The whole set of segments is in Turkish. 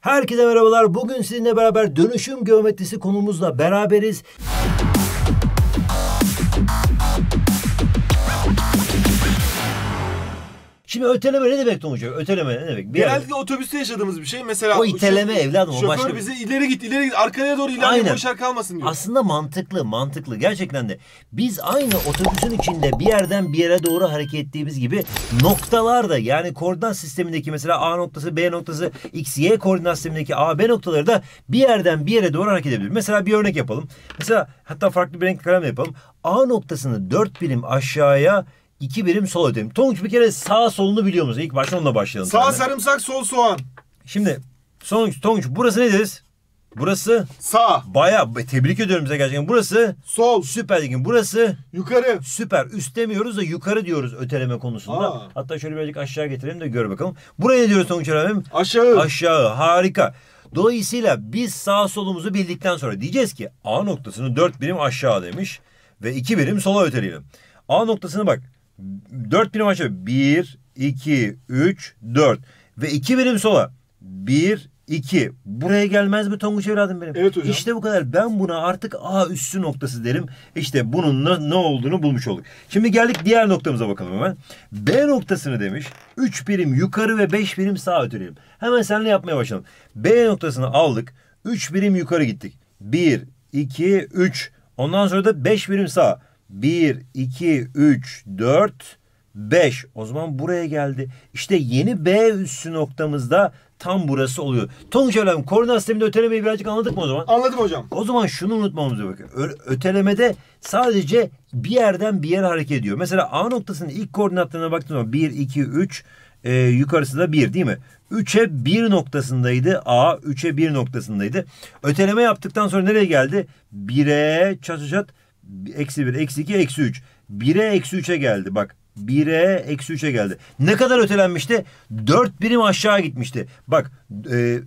Herkese merhabalar. Bugün sizinle beraber dönüşüm geometrisi konumuzla beraberiz. Şimdi öteleme ne demek Tonguç? Öteleme ne demek? Bir Genellikle yerde. otobüste yaşadığımız bir şey. Mesela o iteleme şoför, şey, evladım. O şoför başka bize ileri git ileri git arkaya doğru ilerle boşar kalmasın diyor. Aslında mantıklı mantıklı gerçekten de. Biz aynı otobüsün içinde bir yerden bir yere doğru hareket ettiğimiz gibi noktalar da yani koordinat sistemindeki mesela A noktası B noktası X Y koordinat sistemindeki A B noktaları da bir yerden bir yere doğru hareket edebilir. Mesela bir örnek yapalım. Mesela hatta farklı bir renk kalem yapalım. A noktasını 4 birim aşağıya İki birim sol ödeyim. Tonguç bir kere sağ solunu biliyor musun? İlk başta onunla başlayalım. Sağ seninle. sarımsak, sol soğan. Şimdi Tonguç, Tonguç burası ne deriz? Burası sağ. Baya tebrik ediyorum size gerçekten. Burası sol. Süper Lig'in burası yukarı. Süper. Üst demiyoruz da yukarı diyoruz öteleme konusunda. Aa. Hatta şöyle birazcık aşağı getirelim de gör bakalım. Buraya ne diyoruz Tonguç Erhan'ım? Aşağı. Aşağı. Harika. Dolayısıyla biz sağ solumuzu bildikten sonra diyeceğiz ki A noktasını 4 birim aşağı demiş ve 2 birim sola öteleyelim. A noktasını bak 4 birim aşağı. 1, 2, 3, 4. Ve 2 birim sola. 1, 2. Buraya gelmez mi Tonguç evladım benim? Evet hocam. İşte bu kadar. Ben buna artık A üssü noktası derim. İşte bunun ne, olduğunu bulmuş olduk. Şimdi geldik diğer noktamıza bakalım hemen. B noktasını demiş. 3 birim yukarı ve 5 birim sağa öteleyelim. Hemen seninle yapmaya başlayalım. B noktasını aldık. 3 birim yukarı gittik. 1, 2, 3. Ondan sonra da 5 birim sağa. 1, 2, 3, 4, 5. O zaman buraya geldi. İşte yeni B üssü noktamızda tam burası oluyor. Tonguç Hocam koordinat sisteminde ötelemeyi birazcık anladık mı o zaman? Anladım hocam. O zaman şunu unutmamız bakın. Ötelemede sadece bir yerden bir yere hareket ediyor. Mesela A noktasının ilk koordinatlarına baktığımız zaman 1, 2, 3 e, yukarısı da 1 değil mi? 3'e 1 noktasındaydı. A 3'e 1 noktasındaydı. Öteleme yaptıktan sonra nereye geldi? 1'e çatı çat Eksi bir, eksi iki, eksi üç. Bire eksi üç'e geldi bak. Bire eksi üç'e geldi. Ne kadar ötelenmişti? Dört birim aşağı gitmişti. Bak e, e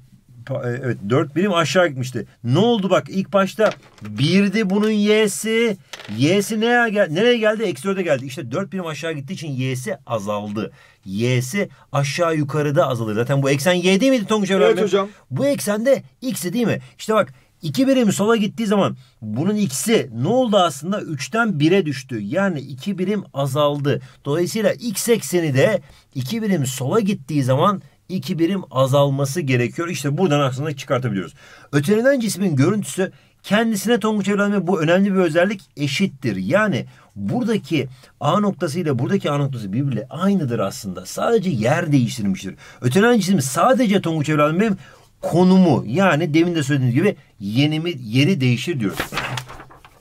evet dört birim aşağı gitmişti. Ne oldu bak ilk başta birdi bunun y'si. Y'si nereye, gel nereye geldi? Eksi 4'e geldi. İşte dört birim aşağı gittiği için y'si azaldı. Y'si aşağı yukarıda azalır. Zaten bu eksen y değil miydi Tonguç Evren Evet hocam. Bu eksende x'i değil mi? İşte bak 2 birim sola gittiği zaman bunun x'i ne oldu aslında? 3'ten 1'e düştü. Yani 2 birim azaldı. Dolayısıyla x ekseni de 2 birim sola gittiği zaman 2 birim azalması gerekiyor. İşte buradan aslında çıkartabiliyoruz. Ötelenen cismin görüntüsü kendisine tonguç evlenme bu önemli bir özellik eşittir. Yani buradaki A noktası ile buradaki A noktası birbiriyle aynıdır aslında. Sadece yer değiştirmiştir. Ötelenen cisim sadece tonguç evlenme konumu yani demin de söylediğim gibi yenimi, yeri değişir diyoruz.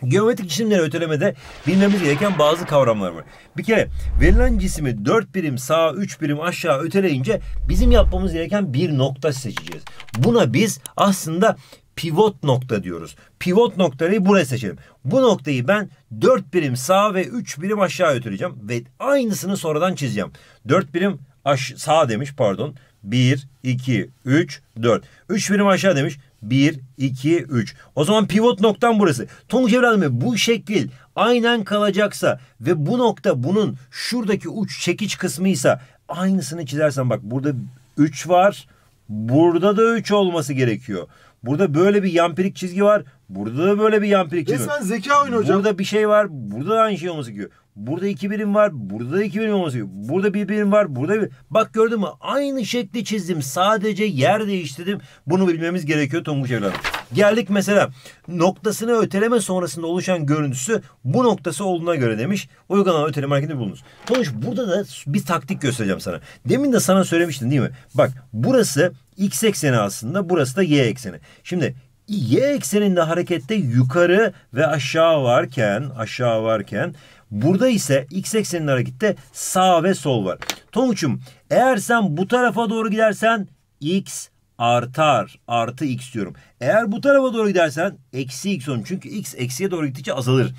Geometrik cisimleri ötelemede bilmemiz gereken bazı kavramlar var. Bir kere verilen cismi 4 birim sağa 3 birim aşağı öteleyince bizim yapmamız gereken bir nokta seçeceğiz. Buna biz aslında pivot nokta diyoruz. Pivot noktayı buraya seçelim. Bu noktayı ben 4 birim sağa ve 3 birim aşağı öteleyeceğim ve aynısını sonradan çizeceğim. 4 birim aş sağ demiş pardon. 1, 2, 3, 4. 3 birim aşağı demiş. 1, 2, 3. O zaman pivot noktam burası. Tonguç evladım bu şekil aynen kalacaksa ve bu nokta bunun şuradaki uç çekiç kısmıysa aynısını çizersen bak burada 3 var. Burada da 3 olması gerekiyor. Burada böyle bir yampirik çizgi var. Burada da böyle bir yampirik çizgi var. Resmen zeka oyunu hocam. Burada bir şey var. Burada da aynı şey olması gerekiyor. Burada iki birim var. Burada da iki birim olması gerekiyor. Burada bir birim var. Burada bir... Bak gördün mü? Aynı şekli çizdim. Sadece yer değiştirdim. Bunu bilmemiz gerekiyor Tonguç evladım. Geldik mesela noktasını öteleme sonrasında oluşan görüntüsü bu noktası olduğuna göre demiş. Uygulanan öteleme hareketinde bulunuz. Tonguç burada da bir taktik göstereceğim sana. Demin de sana söylemiştim değil mi? Bak burası x ekseni aslında. Burası da y ekseni. Şimdi y ekseninde harekette yukarı ve aşağı varken aşağı varken Burada ise x eksenin harekette sağ ve sol var. Tonguç'um eğer sen bu tarafa doğru gidersen x artar. Artı x diyorum. Eğer bu tarafa doğru gidersen eksi x olur. Çünkü x eksiye doğru gittikçe azalır.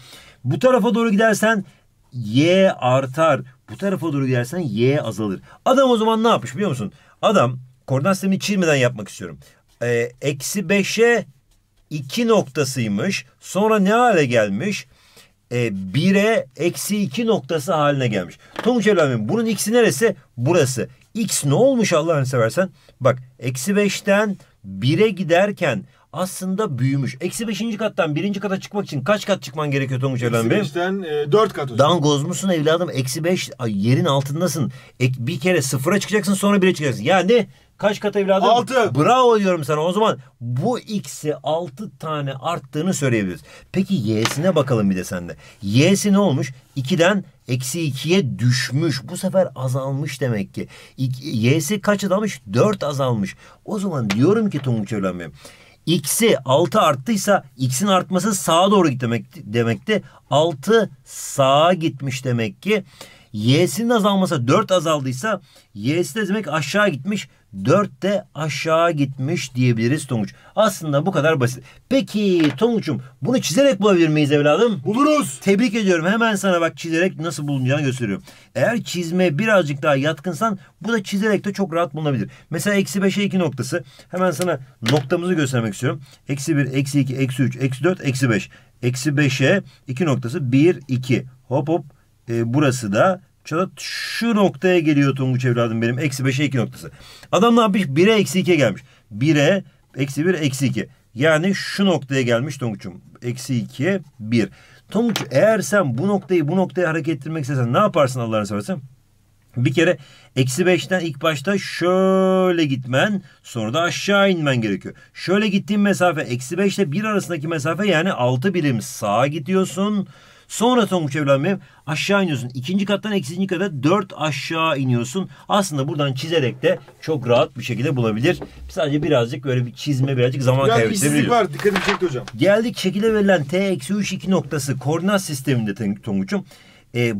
Bu tarafa doğru gidersen y artar. Bu tarafa doğru gidersen y azalır. Adam o zaman ne yapmış biliyor musun? Adam koordinat sistemini çizmeden yapmak istiyorum. Ee, eksi ee, 5'e 2 noktasıymış. Sonra ne hale gelmiş? e, bire eksi iki noktası haline gelmiş. Tonguç evladım bunun x'i neresi? Burası. X ne olmuş Allah'ını seversen? Bak eksi beşten bire giderken aslında büyümüş. Eksi beşinci kattan birinci kata çıkmak için kaç kat çıkman gerekiyor Tonguç evladım benim? Eksi beşten e, dört kat hocam. Dangoz musun evladım? Eksi beş yerin altındasın. Ek, bir kere sıfıra çıkacaksın sonra bire çıkacaksın. Yani Kaç kat evladım? 6. Bravo diyorum sana. O zaman bu x'i 6 tane arttığını söyleyebiliriz. Peki y'sine bakalım bir de sende. Y'si ne olmuş? 2'den eksi 2'ye düşmüş. Bu sefer azalmış demek ki. Y'si kaç azalmış? 4 azalmış. O zaman diyorum ki Tonguç Evlen X'i 6 arttıysa X'in artması sağa doğru git demekti. 6 sağa gitmiş demek ki. Y'sinin azalması 4 azaldıysa Y'si de demek aşağı gitmiş. 4 de aşağı gitmiş diyebiliriz Tonguç. Aslında bu kadar basit. Peki Tonguç'um bunu çizerek bulabilir miyiz evladım? Buluruz. Tebrik ediyorum. Hemen sana bak çizerek nasıl bulunacağını gösteriyorum. Eğer çizme birazcık daha yatkınsan bu da çizerek de çok rahat bulunabilir. Mesela eksi 5'e 2 noktası. Hemen sana noktamızı göstermek istiyorum. Eksi 1, eksi 2, eksi 3, eksi 4, eksi 5. Eksi 5'e 2 noktası 1, 2. Hop hop e, burası da Çalat şu noktaya geliyor Tonguç evladım benim. Eksi beşe iki noktası. Adam ne yapmış? Bire eksi ikiye gelmiş. Bire eksi bir eksi iki. Yani şu noktaya gelmiş Tonguç'um. Eksi ikiye bir. Tonguç eğer sen bu noktayı bu noktaya hareket ettirmek istesen ne yaparsın Allah'ını seversen? Bir kere eksi beşten ilk başta şöyle gitmen sonra da aşağı inmen gerekiyor. Şöyle gittiğin mesafe eksi beşle bir arasındaki mesafe yani altı birim sağa gidiyorsun. Sonra Tonguç evlenmem aşağı iniyorsun. İkinci kattan eksizinci kata dört aşağı iniyorsun. Aslında buradan çizerek de çok rahat bir şekilde bulabilir. Sadece birazcık böyle bir çizme birazcık zaman Biraz kaybettirebilir. Biraz var dikkat edecekti hocam. Geldik şekilde verilen T-3 2 noktası koordinat sisteminde Tonguç'um e,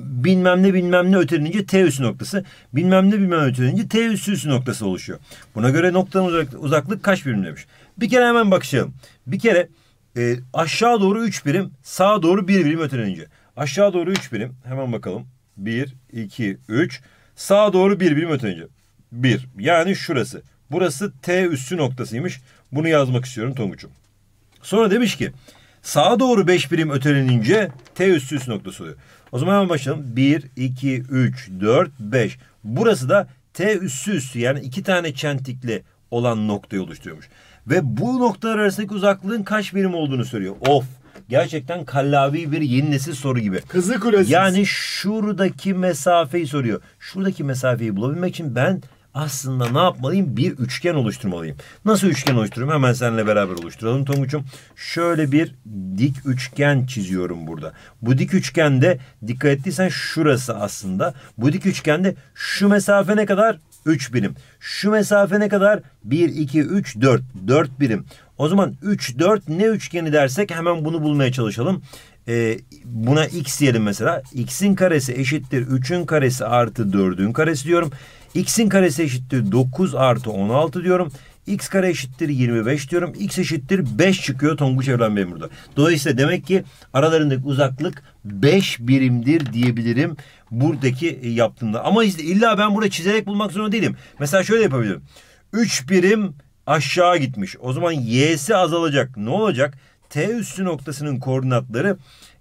bilmem ne bilmem ne ötelenince T üssü noktası, bilmem ne bilmem ne ötelenince T üssü üssü noktası oluşuyor. Buna göre noktanın uzaklık, uzaklık kaç birim demiş. Bir kere hemen bakışalım. Bir kere e, aşağı doğru 3 birim, sağa doğru 1 birim ötelenece. Aşağı doğru 3 birim. Hemen bakalım. 1, 2, 3. Sağa doğru 1 birim ötelenece. 1. Yani şurası. Burası T üssü noktasıymış. Bunu yazmak istiyorum Tonguç'um. Sonra demiş ki sağa doğru 5 birim ötelenince T üssü üst noktası oluyor. O zaman hemen başlayalım. 1, 2, 3, 4, 5. Burası da T üssü üssü yani iki tane çentikli olan noktayı oluşturuyormuş. Ve bu noktalar arasındaki uzaklığın kaç birim olduğunu soruyor. Of gerçekten kallavi bir yeni nesil soru gibi. Kızı kulesi. Yani şuradaki mesafeyi soruyor. Şuradaki mesafeyi bulabilmek için ben aslında ne yapmalıyım? Bir üçgen oluşturmalıyım. Nasıl üçgen oluşturuyorum? Hemen seninle beraber oluşturalım Tonguç'um. Şöyle bir dik üçgen çiziyorum burada. Bu dik üçgende dikkat ettiysen şurası aslında. Bu dik üçgende şu mesafe ne kadar? 3 birim. Şu mesafe ne kadar? 1, 2, 3, 4. 4 birim. O zaman 3, 4 ne üçgeni dersek hemen bunu bulmaya çalışalım. Ee, buna x diyelim mesela. x'in karesi eşittir 3'ün karesi artı 4'ün karesi diyorum. x'in karesi eşittir 9 artı 16 diyorum x kare eşittir 25 diyorum. x eşittir 5 çıkıyor Tonguç Evren Bey'in burada. Dolayısıyla demek ki aralarındaki uzaklık 5 birimdir diyebilirim buradaki e, yaptığımda. Ama işte illa ben burada çizerek bulmak zorunda değilim. Mesela şöyle yapabilirim. 3 birim aşağı gitmiş. O zaman y'si azalacak. Ne olacak? T üssü noktasının koordinatları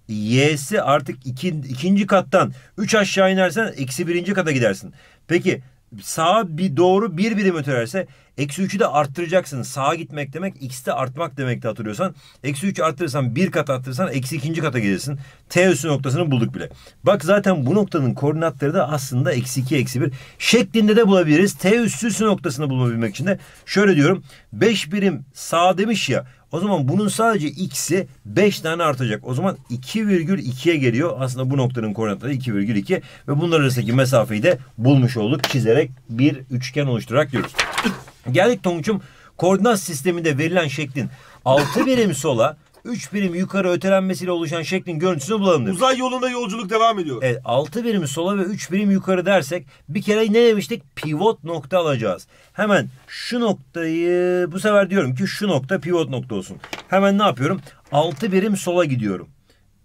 y'si artık iki, ikinci kattan 3 aşağı inersen eksi birinci kata gidersin. Peki sağa bir doğru bir birim ötelerse Eksi 3'ü de arttıracaksın. Sağa gitmek demek x de artmak demekti hatırlıyorsan. Eksi 3 arttırırsan bir kat arttırırsan eksi ikinci kata gelirsin. T üssü noktasını bulduk bile. Bak zaten bu noktanın koordinatları da aslında eksi 2 eksi 1 şeklinde de bulabiliriz. T üssü noktasını bulabilmek için de şöyle diyorum. 5 birim sağ demiş ya. O zaman bunun sadece x'i 5 tane artacak. O zaman 2,2'ye geliyor. Aslında bu noktanın koordinatları 2,2 ve bunlar arasındaki mesafeyi de bulmuş olduk. Çizerek bir üçgen oluşturarak diyoruz. Geldik Tonguç'um koordinat sisteminde verilen şeklin 6 birim sola 3 birim yukarı ötelenmesiyle oluşan şeklin görüntüsünü bulalım demiş. Uzay yolunda yolculuk devam ediyor. Evet 6 birim sola ve 3 birim yukarı dersek bir kere ne demiştik? Pivot nokta alacağız. Hemen şu noktayı bu sefer diyorum ki şu nokta pivot nokta olsun. Hemen ne yapıyorum? 6 birim sola gidiyorum.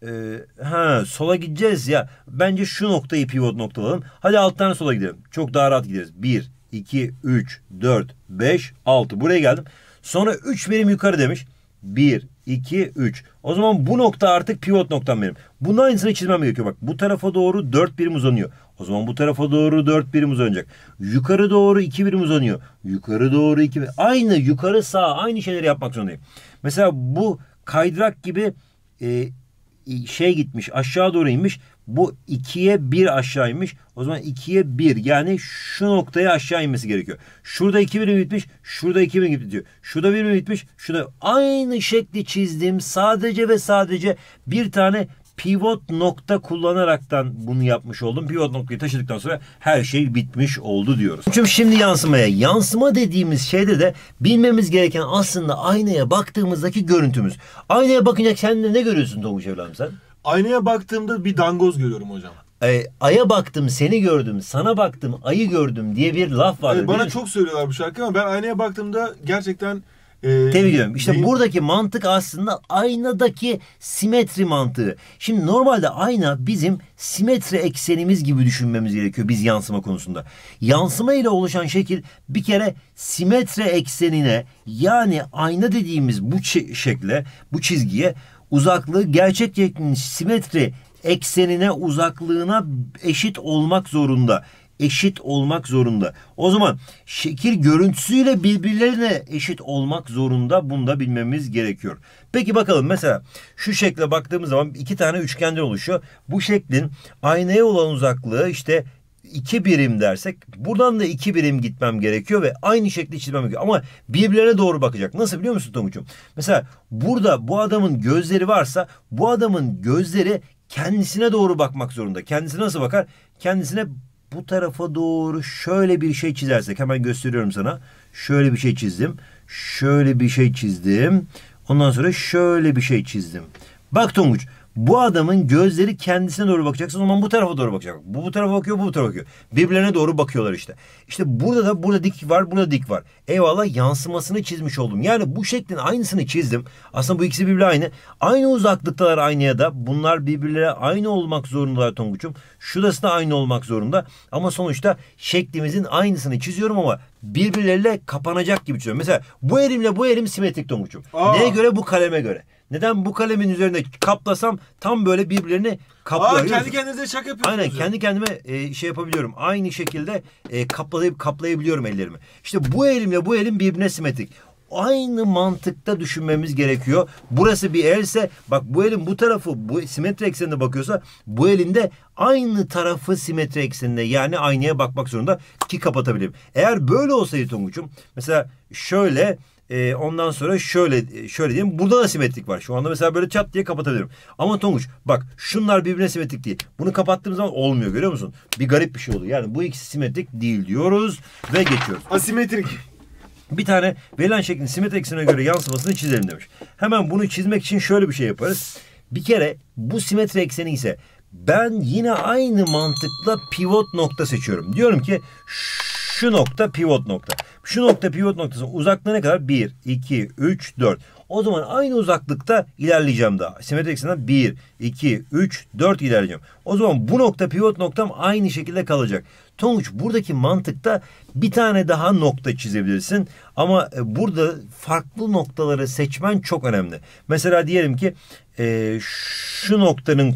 Ee, ha sola gideceğiz ya. Bence şu noktayı pivot nokta alalım. Hadi alttan sola gidelim. Çok daha rahat gideriz. 1, 2, 3, 4, 5, 6. Buraya geldim. Sonra 3 birim yukarı demiş. 1, 2, 3. O zaman bu nokta artık pivot noktam benim. Bunun aynısını çizmem gerekiyor. Bak bu tarafa doğru 4 birim uzanıyor. O zaman bu tarafa doğru 4 birim uzanacak. Yukarı doğru 2 birim uzanıyor. Yukarı doğru 2 birim. Aynı yukarı sağ aynı şeyleri yapmak zorundayım. Mesela bu kaydırak gibi e, şey gitmiş aşağı doğru inmiş. Bu ikiye bir aşağıymış. O zaman ikiye bir yani şu noktaya aşağı inmesi gerekiyor. Şurada iki birim gitmiş, şurada iki birim gitti diyor. Şurada bir birim gitmiş, şurada aynı şekli çizdim. Sadece ve sadece bir tane pivot nokta kullanaraktan bunu yapmış oldum. Pivot noktayı taşıdıktan sonra her şey bitmiş oldu diyoruz. Çünkü şimdi yansımaya. Yansıma dediğimiz şeyde de bilmemiz gereken aslında aynaya baktığımızdaki görüntümüz. Aynaya bakınca kendini ne görüyorsun Doğmuş evladım sen? Aynaya baktığımda bir dangoz görüyorum hocam. E, aya baktım seni gördüm, sana baktım ayı gördüm diye bir laf var. Evet, bana çok söylüyorlar bu şarkı ama ben aynaya baktığımda gerçekten... E, Tebrik ediyorum. İşte beyin... buradaki mantık aslında aynadaki simetri mantığı. Şimdi normalde ayna bizim simetri eksenimiz gibi düşünmemiz gerekiyor biz yansıma konusunda. Yansıma ile oluşan şekil bir kere simetri eksenine yani ayna dediğimiz bu şekle, bu çizgiye uzaklığı gerçek simetri eksenine uzaklığına eşit olmak zorunda. Eşit olmak zorunda. O zaman şekil görüntüsüyle birbirlerine eşit olmak zorunda. Bunu da bilmemiz gerekiyor. Peki bakalım mesela şu şekle baktığımız zaman iki tane üçgenden oluşuyor. Bu şeklin aynaya olan uzaklığı işte 2 birim dersek buradan da iki birim gitmem gerekiyor ve aynı şekli çizmem gerekiyor. Ama birbirlerine doğru bakacak. Nasıl biliyor musun Tonguç'um? Mesela burada bu adamın gözleri varsa bu adamın gözleri kendisine doğru bakmak zorunda. Kendisine nasıl bakar? Kendisine bu tarafa doğru şöyle bir şey çizersek hemen gösteriyorum sana. Şöyle bir şey çizdim. Şöyle bir şey çizdim. Ondan sonra şöyle bir şey çizdim. Bak Tonguç bu adamın gözleri kendisine doğru bakacaksa o zaman bu tarafa doğru bakacak. Bu bu tarafa bakıyor, bu bu tarafa bakıyor. Birbirlerine doğru bakıyorlar işte. İşte burada da burada dik var, burada dik var. Eyvallah yansımasını çizmiş oldum. Yani bu şeklin aynısını çizdim. Aslında bu ikisi birbirine aynı. Aynı uzaklıktalar aynı ya da bunlar birbirlere aynı olmak zorundalar Tonguç'um. Şurası da aynı olmak zorunda. Ama sonuçta şeklimizin aynısını çiziyorum ama birbirleriyle kapanacak gibi çiziyorum. Mesela bu elimle bu elim simetrik Tonguç'um. Neye göre bu kaleme göre. Neden bu kalemin üzerine kaplasam tam böyle birbirlerini kaplıyor. Aa, kendi kendinize şaka yapıyorsunuz. Aynen kendi kendime e, şey yapabiliyorum. Aynı şekilde e, kaplayıp kaplayabiliyorum ellerimi. İşte bu elimle bu elim birbirine simetrik aynı mantıkta düşünmemiz gerekiyor. Burası bir else bak bu elin bu tarafı bu simetri eksenine bakıyorsa bu elinde aynı tarafı simetri eksenine yani aynaya bakmak zorunda ki kapatabilirim. Eğer böyle olsaydı Tonguç'um mesela şöyle e, ondan sonra şöyle e, şöyle diyeyim. Burada da simetrik var. Şu anda mesela böyle çat diye kapatabilirim. Ama Tonguç bak şunlar birbirine simetrik değil. Bunu kapattığım zaman olmuyor görüyor musun? Bir garip bir şey oluyor. Yani bu ikisi simetrik değil diyoruz ve geçiyoruz. Asimetrik. Bir tane verilen şeklin simetrik eksenine göre yansımasını çizelim demiş. Hemen bunu çizmek için şöyle bir şey yaparız. Bir kere bu simetri ekseni ise ben yine aynı mantıkla pivot nokta seçiyorum. Diyorum ki şu nokta pivot nokta. Şu nokta pivot noktası uzaklığı ne kadar? 1, 2, 3, 4. O zaman aynı uzaklıkta ilerleyeceğim daha. Simetrik eksenden 1, 2, 3, 4 ilerleyeceğim. O zaman bu nokta pivot noktam aynı şekilde kalacak. Tonguç buradaki mantıkta bir tane daha nokta çizebilirsin. Ama e, burada farklı noktaları seçmen çok önemli. Mesela diyelim ki e, şu noktanın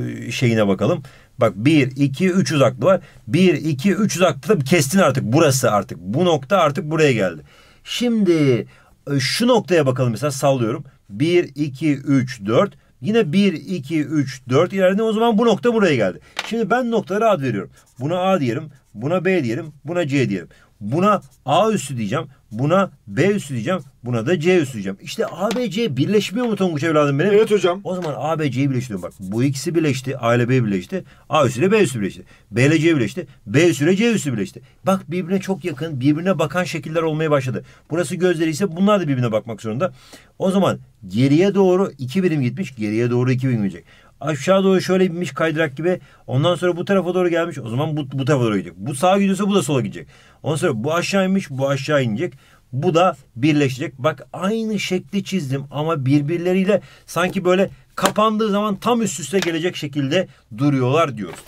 e, şeyine bakalım. Bak 1, 2, 3 uzaklı var. 1, 2, 3 uzaklı da kestin artık. Burası artık. Bu nokta artık buraya geldi. Şimdi e, şu noktaya bakalım mesela sallıyorum. 1, 2, 3, 4. Yine 1, 2, 3, 4 ilerledi o zaman bu nokta buraya geldi. Şimdi ben noktalara ad veriyorum. Buna A diyelim, buna B diyelim, buna C diyelim. Buna A üssü diyeceğim. Buna B üssü diyeceğim. Buna da C üssü diyeceğim. İşte ABC birleşmiyor mu Tonguç evladım benim? Evet hocam. O zaman ABC'yi birleştiriyorum. Bak bu ikisi birleşti. A ile B birleşti. A üssü ile B üssü birleşti. B ile C birleşti. B üssü ile C üssü birleşti. Bak birbirine çok yakın, birbirine bakan şekiller olmaya başladı. Burası gözleri ise bunlar da birbirine bakmak zorunda. O zaman geriye doğru iki birim gitmiş, geriye doğru iki birim gidecek aşağı doğru şöyle binmiş kaydırak gibi. Ondan sonra bu tarafa doğru gelmiş. O zaman bu, bu tarafa doğru gidecek. Bu sağa gidiyorsa bu da sola gidecek. Ondan sonra bu aşağı inmiş bu aşağı inecek. Bu da birleşecek. Bak aynı şekli çizdim ama birbirleriyle sanki böyle kapandığı zaman tam üst üste gelecek şekilde duruyorlar diyoruz.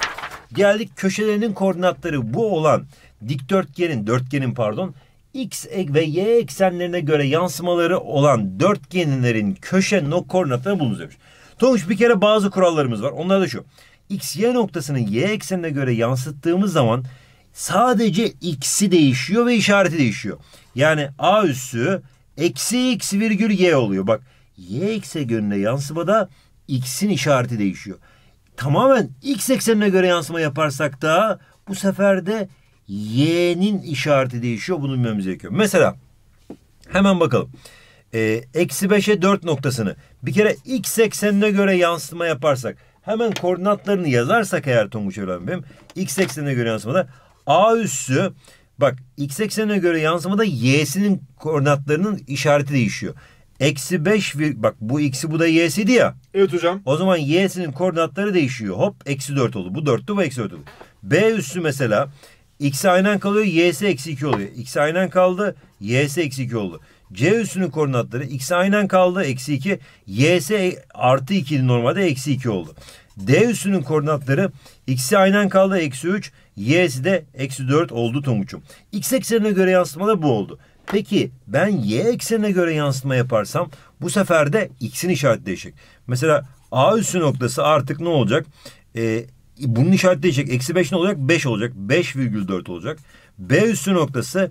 Geldik köşelerinin koordinatları bu olan dikdörtgenin, dörtgenin pardon x ve y eksenlerine göre yansımaları olan dörtgenlerin köşe nok koordinatları bulunuz demiş. Tonguç bir kere bazı kurallarımız var. Onlar da şu. x, y noktasını y eksenine göre yansıttığımız zaman sadece x'i değişiyor ve işareti değişiyor. Yani a üssü eksi x virgül y oluyor. Bak y eksenine yansımada x'in işareti değişiyor. Tamamen x eksenine göre yansıma yaparsak da bu sefer de y'nin işareti değişiyor. Bunu bilmemiz gerekiyor. Mesela hemen bakalım. Ee, eksi 5'e 4 noktasını bir kere x eksenine göre yansıtma yaparsak hemen koordinatlarını yazarsak eğer Tonguç öğrenmem x eksenine göre yansımada a üssü bak x eksenine göre yansımada y'sinin koordinatlarının işareti değişiyor. Eksi 5 bak bu x'i bu da y'siydi ya. Evet hocam. O zaman y'sinin koordinatları değişiyor. Hop eksi 4 oldu. Bu 4'tü bu eksi 4 oldu. B üssü mesela X aynen kalıyor. Y'si eksi 2 oluyor. X aynen kaldı. Y'si eksi 2 oldu. C üssünün koordinatları X aynen kaldı. Eksi 2. Y'si e, artı 2 normalde eksi 2 oldu. D üssünün koordinatları X'i aynen kaldı. Eksi 3. Y'si de eksi 4 oldu Tonguç'um. X eksenine göre yansıtma da bu oldu. Peki ben Y eksenine göre yansıtma yaparsam bu sefer de X'in işaret değişik. Mesela A üssü noktası artık ne olacak? Ee, bunun işaretleyecek eksi 5 ne olacak? 5 olacak. 5,4 olacak. B üssü noktası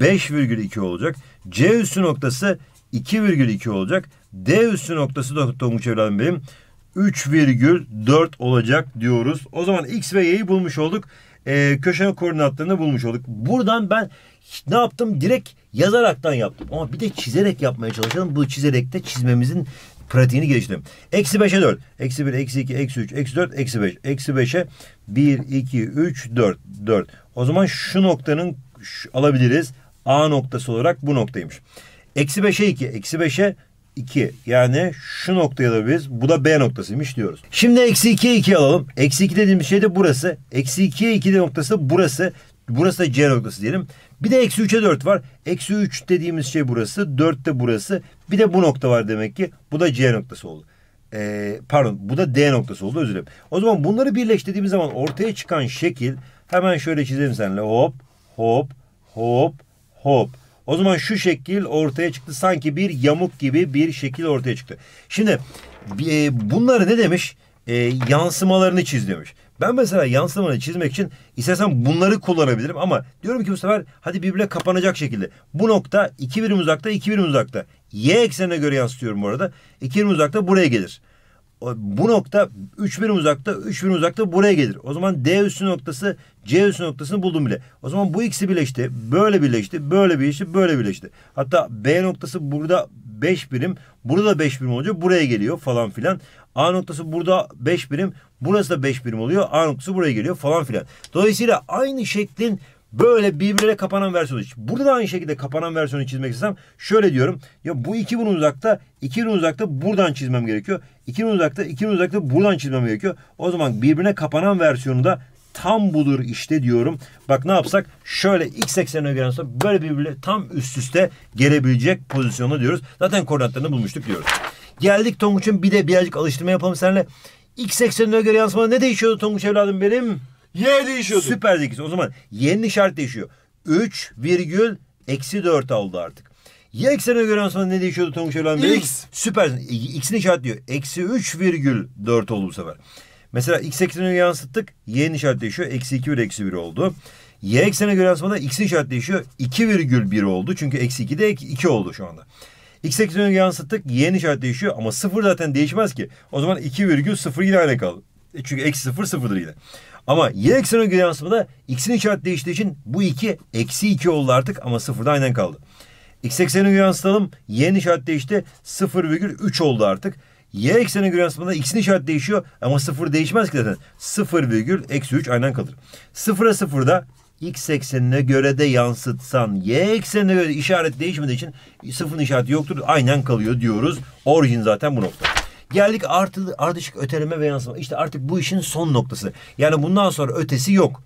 5,2 olacak. C üssü noktası 2,2 olacak. D üssü noktası da Tonguç evladım benim 3,4 olacak diyoruz. O zaman X ve Y'yi bulmuş olduk. Ee, köşe koordinatlarını bulmuş olduk. Buradan ben ne yaptım? Direkt yazaraktan yaptım. Ama bir de çizerek yapmaya çalışalım. Bu çizerek de çizmemizin pratiğini geliştirdim. Eksi 5'e 4. Eksi 1, eksi 2, eksi 3, eksi 4, eksi 5. Eksi 5'e 1, 2, 3, 4, 4. O zaman şu noktanın şu, alabiliriz. A noktası olarak bu noktaymış. Eksi 5'e 2, eksi 5'e 2. Yani şu noktayı alabiliriz. Bu da B noktasıymış diyoruz. Şimdi eksi 2'ye 2 alalım. Eksi 2 dediğimiz şey de burası. Eksi 2'ye 2 de noktası burası. Burası da C noktası diyelim. Bir de eksi 3'e 4 var. Eksi 3 dediğimiz şey burası. 4 de burası. Bir de bu nokta var demek ki. Bu da C noktası oldu. Ee, pardon bu da D noktası oldu özür dilerim. O zaman bunları birleştirdiğimiz zaman ortaya çıkan şekil hemen şöyle çizelim seninle. Hop hop hop hop. O zaman şu şekil ortaya çıktı. Sanki bir yamuk gibi bir şekil ortaya çıktı. Şimdi e, bunları ne demiş? E, yansımalarını çiz demiş. Ben mesela yansımalarını çizmek için istersen bunları kullanabilirim ama diyorum ki bu sefer hadi birbirine kapanacak şekilde. Bu nokta iki birim uzakta, iki birim uzakta. Y eksenine göre yansıtıyorum bu arada. 2 birim uzakta buraya gelir. Bu nokta 3 birim uzakta, 3 birim uzakta buraya gelir. O zaman D üssü noktası C üssü noktasını buldum bile. O zaman bu ikisi birleşti. Böyle birleşti, böyle birleşti, böyle birleşti. Hatta B noktası burada 5 birim. Burada da 5 birim olunca buraya geliyor falan filan. A noktası burada 5 birim. Burası da 5 birim oluyor. A noktası buraya geliyor falan filan. Dolayısıyla aynı şeklin Böyle birbirine kapanan versiyonu. Burada da aynı şekilde kapanan versiyonu çizmek istesem şöyle diyorum. Ya bu iki bunun uzakta, iki bunun uzakta buradan çizmem gerekiyor. İki bunun uzakta, iki bunun uzakta buradan çizmem gerekiyor. O zaman birbirine kapanan versiyonu da tam budur işte diyorum. Bak ne yapsak şöyle x eksenine göre böyle birbirine tam üst üste gelebilecek pozisyonda diyoruz. Zaten koordinatlarını bulmuştuk diyoruz. Geldik Tonguç'un bir de birazcık alıştırma yapalım seninle. X eksenine göre yansımada ne değişiyordu Tonguç evladım benim? Y değişiyordu. Süper zekisi. O zaman Y'nin işaret değişiyor. 3 virgül eksi 4 oldu artık. Y eksenine göre sonra ne değişiyordu Tonguç Evren Bey? X. Süper. X'ini işaretliyor. Eksi 3 virgül 4 oldu bu sefer. Mesela x eksenini yansıttık. Y'nin işaret değişiyor. Eksi 2 virgül eksi 1 oldu. Y eksene göre yansımada x'in işaret değişiyor. 2 virgül 1 oldu. Çünkü eksi 2 de 2 oldu şu anda. X eksenini yansıttık. Y'nin işaret değişiyor. Ama 0 zaten değişmez ki. O zaman 2 virgül 0 yine aynı kaldı. E, çünkü eksi 0 sıfırdır yine. Ama y ekseni yansımada x'in işaret değiştiği için bu 2 eksi 2 oldu artık ama sıfırda aynen kaldı. X eksenine yansıtalım. Y'nin işaret değişti. virgül 0,3 oldu artık. Y eksenine göre yansıtmada X'in işaret değişiyor ama sıfır değişmez ki zaten. 0,3 aynen kalır. 0'a 0'da X eksenine göre de yansıtsan Y eksenine göre işaret değişmediği için sıfırın işareti yoktur. Aynen kalıyor diyoruz. Orijin zaten bu nokta. Geldik artı, ardışık öteleme ve yansıma. İşte artık bu işin son noktası. Yani bundan sonra ötesi yok.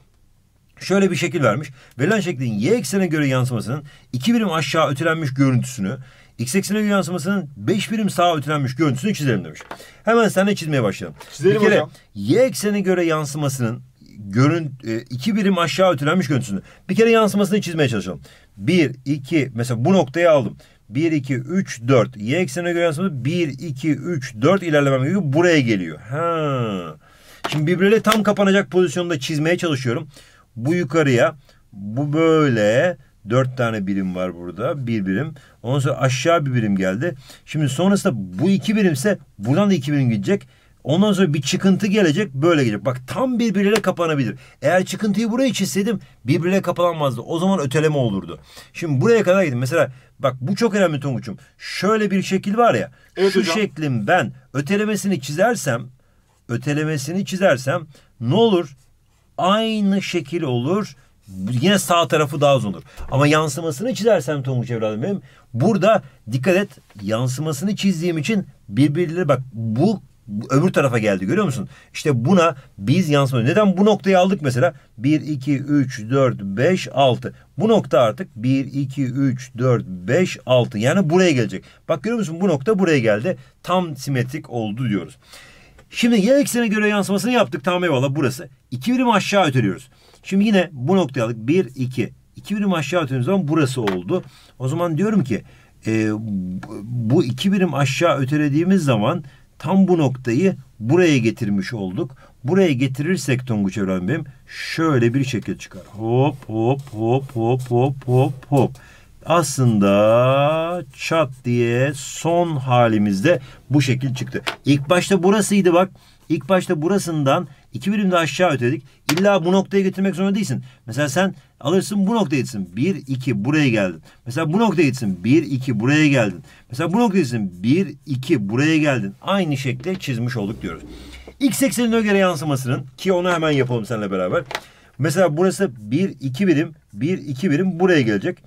Şöyle bir şekil vermiş. Verilen şeklin y eksenine göre yansımasının 2 birim aşağı ötelenmiş görüntüsünü, x eksenine göre yansımasının 5 birim sağa ötelenmiş görüntüsünü çizelim demiş. Hemen seninle çizmeye başlayalım. Çizelim bir kere hocam. y eksenine göre yansımasının görüntü e, iki birim aşağı ötelenmiş görüntüsünü. Bir kere yansımasını çizmeye çalışalım. Bir, iki, mesela bu noktayı aldım. 1, 2, 3, 4. Y eksenine göre yansımamız 1, 2, 3, 4 ilerlemem gibi Buraya geliyor. Ha. Şimdi birbirleri tam kapanacak pozisyonda çizmeye çalışıyorum. Bu yukarıya. Bu böyle. 4 tane birim var burada. bir birim. Ondan sonra aşağı bir birim geldi. Şimdi sonrasında bu 2 birimse buradan da 2 birim gidecek. Ondan sonra bir çıkıntı gelecek böyle gelecek. Bak tam birbirine kapanabilir. Eğer çıkıntıyı buraya çizseydim birbirine kapanamazdı. O zaman öteleme olurdu. Şimdi buraya kadar gidin. Mesela bak bu çok önemli Tonguç'um. Şöyle bir şekil var ya. Evet şu hocam. şeklim ben ötelemesini çizersem ötelemesini çizersem ne olur? Aynı şekil olur. Yine sağ tarafı daha uzun olur. Ama yansımasını çizersem Tonguç evladım benim. Burada dikkat et yansımasını çizdiğim için birbirleri bak bu öbür tarafa geldi görüyor musun? İşte buna biz yansımıyoruz. Neden bu noktayı aldık mesela? 1, 2, 3, 4, 5, 6. Bu nokta artık 1, 2, 3, 4, 5, 6. Yani buraya gelecek. Bak görüyor musun bu nokta buraya geldi. Tam simetrik oldu diyoruz. Şimdi y eksenine göre yansımasını yaptık. Tamam eyvallah burası. 2 birim aşağı öteliyoruz. Şimdi yine bu noktayı aldık. 1, 2. 2 birim aşağı ötürdüğümüz zaman burası oldu. O zaman diyorum ki e, bu 2 birim aşağı ötelediğimiz zaman tam bu noktayı buraya getirmiş olduk. Buraya getirirsek Tonguç Evren Bey'im şöyle bir şekil çıkar. Hop hop hop hop hop hop hop. Aslında çat diye son halimizde bu şekil çıktı. İlk başta burasıydı bak. İlk başta burasından iki birim de aşağı ötedik. İlla bu noktaya getirmek zorunda değilsin. Mesela sen Alırsın bu noktaya gitsin. 1, 2 buraya geldin. Mesela bu noktaya gitsin. 1, 2 buraya geldin. Mesela bu noktaya gitsin. 1, 2 buraya geldin. Aynı şekilde çizmiş olduk diyoruz. X eksenine göre yansımasının ki onu hemen yapalım seninle beraber. Mesela burası 1, 2 birim. 1, 2 birim buraya gelecek.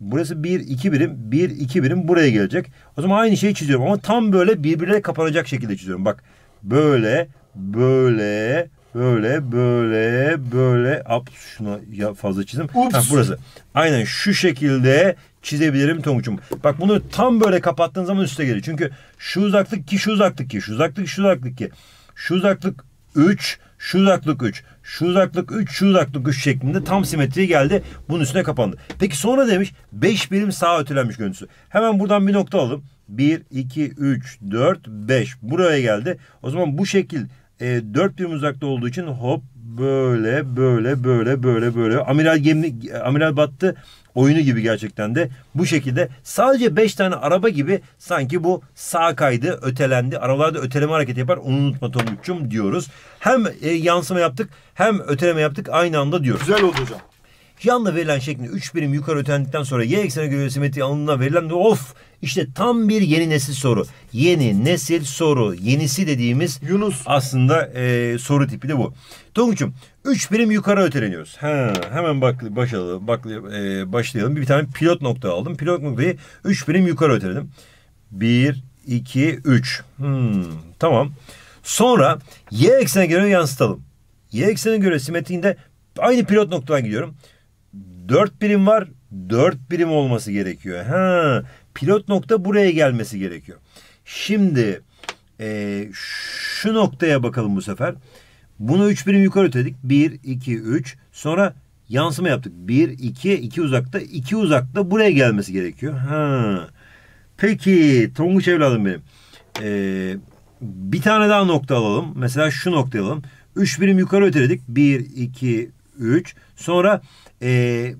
Burası 1, 2 birim. 1, 2 birim buraya gelecek. O zaman aynı şeyi çiziyorum ama tam böyle birbirine kapanacak şekilde çiziyorum. Bak böyle, böyle, Böyle böyle böyle up şuna fazla çizim. Ha, burası. Aynen şu şekilde çizebilirim Tonguç'um. Bak bunu tam böyle kapattığın zaman üste geliyor. Çünkü şu uzaklık ki şu uzaklık ki şu uzaklık şu uzaklık ki şu uzaklık 3 şu uzaklık 3 şu uzaklık 3 şu uzaklık 3 şeklinde tam simetri geldi. Bunun üstüne kapandı. Peki sonra demiş 5 birim sağa ötelenmiş görüntüsü. Hemen buradan bir nokta alalım. 1, 2, 3, 4, 5 buraya geldi. O zaman bu şekil e, 4000 uzakta olduğu için hop böyle böyle böyle böyle böyle amiral gemi amiral battı oyunu gibi gerçekten de bu şekilde sadece 5 tane araba gibi sanki bu sağ kaydı ötelendi. aralarda öteleme hareketi yapar onu unutma Tomukçum diyoruz. Hem e, yansıma yaptık hem öteleme yaptık aynı anda diyoruz. Güzel oldu hocam yanla verilen şeklinde 3 birim yukarı ötendikten sonra y ekseni göre simetri alanına verilen de of işte tam bir yeni nesil soru. Yeni nesil soru. Yenisi dediğimiz Yunus aslında e, soru tipi de bu. Tonguç'um 3 birim yukarı öteleniyoruz. He, hemen bak, başlayalım, bak, e, başlayalım. Bir tane pilot nokta aldım. Pilot noktayı 3 birim yukarı öteledim. 1, 2, 3. tamam. Sonra y eksene göre yansıtalım. Y eksene göre simetriğinde aynı pilot noktadan gidiyorum. 4 birim var. 4 birim olması gerekiyor. Ha, pilot nokta buraya gelmesi gerekiyor. Şimdi e, şu noktaya bakalım bu sefer. Bunu 3 birim yukarı ötedik. 1, 2, 3. Sonra yansıma yaptık. 1, 2, 2 uzakta. 2 uzakta buraya gelmesi gerekiyor. Ha. Peki Tonguç evladım benim. Ee, bir tane daha nokta alalım. Mesela şu noktayı alalım. 3 birim yukarı ötedik. 1, 2, 3. Sonra e,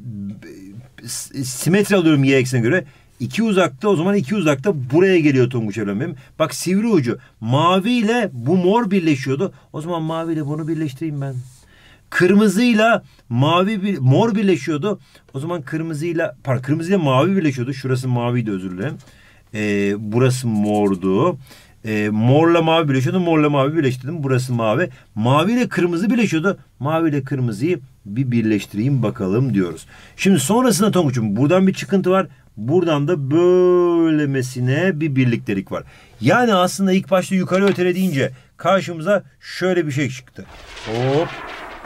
simetri alıyorum y eksenine göre. İki uzakta o zaman iki uzakta buraya geliyor tonguç evren Bak sivri ucu mavi ile bu mor birleşiyordu. O zaman mavi ile bunu birleştireyim ben. Kırmızıyla mavi bir, mor birleşiyordu. O zaman kırmızıyla par kırmızıyla mavi birleşiyordu. Şurası maviydi özür dilerim. Ee, burası mordu. E, morla mavi birleşiyordu. Morla mavi birleştirdim. Burası mavi. Mavi ile kırmızı birleşiyordu. Mavi ile kırmızıyı bir birleştireyim bakalım diyoruz. Şimdi sonrasında Tonguç'um buradan bir çıkıntı var. Buradan da böylemesine bir birliktelik var. Yani aslında ilk başta yukarı ötele deyince karşımıza şöyle bir şey çıktı. Hop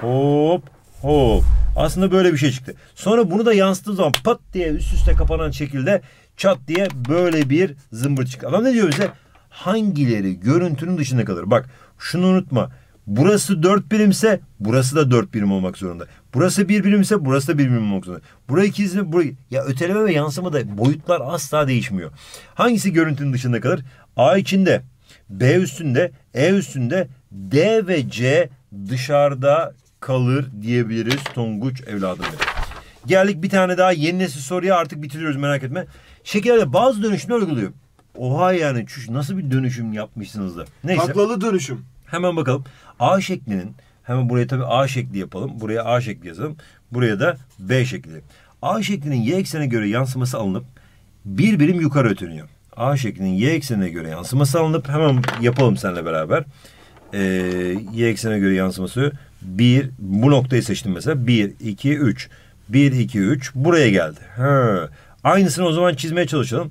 hop hop. Aslında böyle bir şey çıktı. Sonra bunu da yansıttığı zaman pat diye üst üste kapanan şekilde çat diye böyle bir zımbır çıktı. Adam ne diyor bize? hangileri görüntünün dışında kalır? Bak şunu unutma. Burası dört birimse burası da dört birim olmak zorunda. Burası bir birimse burası da bir birim olmak zorunda. Burayı ikizle, burayı ya öteleme ve yansıma da boyutlar asla değişmiyor. Hangisi görüntünün dışında kalır? A içinde, B üstünde, E üstünde, D ve C dışarıda kalır diyebiliriz Tonguç evladım. Geldik bir tane daha yeni nesil soruya artık bitiriyoruz merak etme. Şekillerde bazı dönüşümler uyguluyor. Oha yani şu nasıl bir dönüşüm yapmışsınız da. Neyse. Taklalı dönüşüm. Hemen bakalım. A şeklinin hemen buraya tabii A şekli yapalım. Buraya A şekli yazalım. Buraya da B şekli. A şeklinin Y eksene göre yansıması alınıp bir birim yukarı ötünüyor. A şeklinin Y eksenine göre yansıması alınıp hemen yapalım seninle beraber. Ee, y eksenine göre yansıması 1 bu noktayı seçtim mesela 1 2 3 1 2 3 buraya geldi. Ha. Aynısını o zaman çizmeye çalışalım.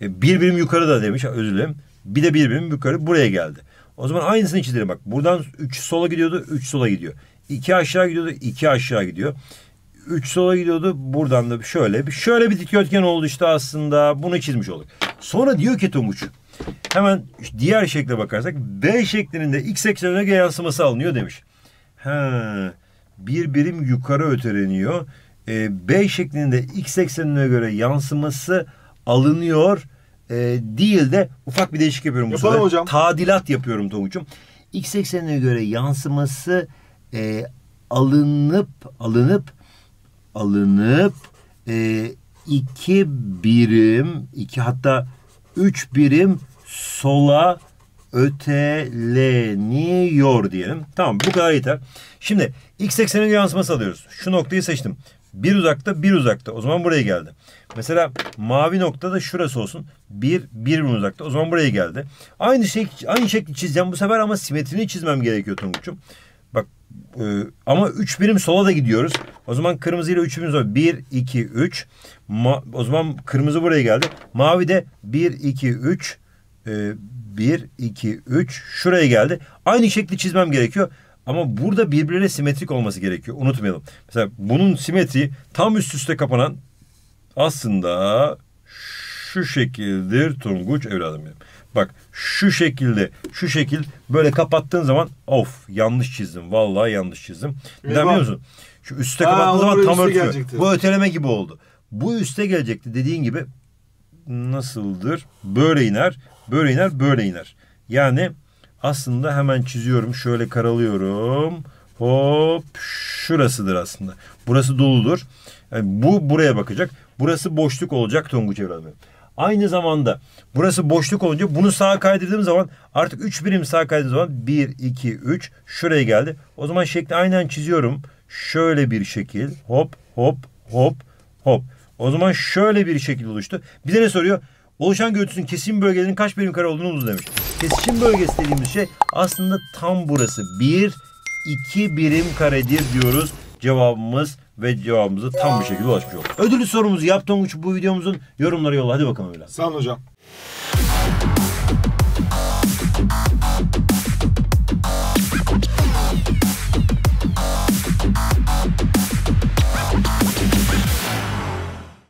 E, bir birim yukarı da demiş özür dilerim. Bir de bir birim yukarı buraya geldi. O zaman aynısını çizelim bak. Buradan 3 sola gidiyordu 3 sola gidiyor. 2 aşağı gidiyordu 2 aşağı gidiyor. 3 sola gidiyordu. Buradan da şöyle bir şöyle bir dikdörtgen oldu işte aslında. Bunu çizmiş olduk. Sonra diyor ki Tomuç hemen diğer şekle bakarsak B şeklinde x eksenine yansıması alınıyor demiş. Ha, bir birim yukarı öteleniyor. E, B şeklinde x eksenine göre yansıması alınıyor e, ee, değil de ufak bir değişik yapıyorum bu sefer. hocam. Tadilat yapıyorum Tonguç'um. X eksenine göre yansıması e, alınıp alınıp alınıp e, iki birim iki hatta üç birim sola öteleniyor diyelim. Tamam bu kadar yeter. Şimdi x eksenine yansıması alıyoruz. Şu noktayı seçtim. Bir uzakta bir uzakta. O zaman buraya geldi. Mesela mavi nokta da şurası olsun. Bir bir uzakta. O zaman buraya geldi. Aynı şey aynı şekli çizeceğim bu sefer ama simetrini çizmem gerekiyor Tonguç'um. Bak e, ama 3 birim sola da gidiyoruz. O zaman kırmızıyla ile birim sola, 1, 2, 3. o zaman kırmızı buraya geldi. Mavi de 1, 2, 3. E, 1, 2, 3. Şuraya geldi. Aynı şekli çizmem gerekiyor. Ama burada birbirine simetrik olması gerekiyor. Unutmayalım. Mesela bunun simetri tam üst üste kapanan aslında şu şekildir Tunguç evladım benim. Bak şu şekilde şu şekil böyle kapattığın zaman of yanlış çizdim. Vallahi yanlış çizdim. Neden biliyor Şu üste ha, kapattığın zaman tam örtüyor. Gelecekti. Bu öteleme gibi oldu. Bu üste gelecekti dediğin gibi nasıldır? Böyle iner, böyle iner, böyle iner. Yani aslında hemen çiziyorum. Şöyle karalıyorum. Hop şurasıdır aslında. Burası doludur. Yani e, bu buraya bakacak. Burası boşluk olacak Tonguç Evren Aynı zamanda burası boşluk olunca bunu sağa kaydırdığım zaman artık 3 birim sağa kaydırdığım zaman 1, 2, 3 şuraya geldi. O zaman şekli aynen çiziyorum. Şöyle bir şekil hop hop hop hop. O zaman şöyle bir şekil oluştu. Bize ne soruyor? Oluşan gürültüsün kesim bölgelerinin kaç birim kare olduğunu bulunuz demiş. Kesişim bölgesi dediğimiz şey aslında tam burası. Bir, iki birim karedir diyoruz. Cevabımız ve cevabımızı tam bir şekilde ulaşmış olduk. Ödüllü sorumuzu yaptığın için bu videomuzun yorumları yolla. Hadi bakalım öyle. Sağ olun hocam.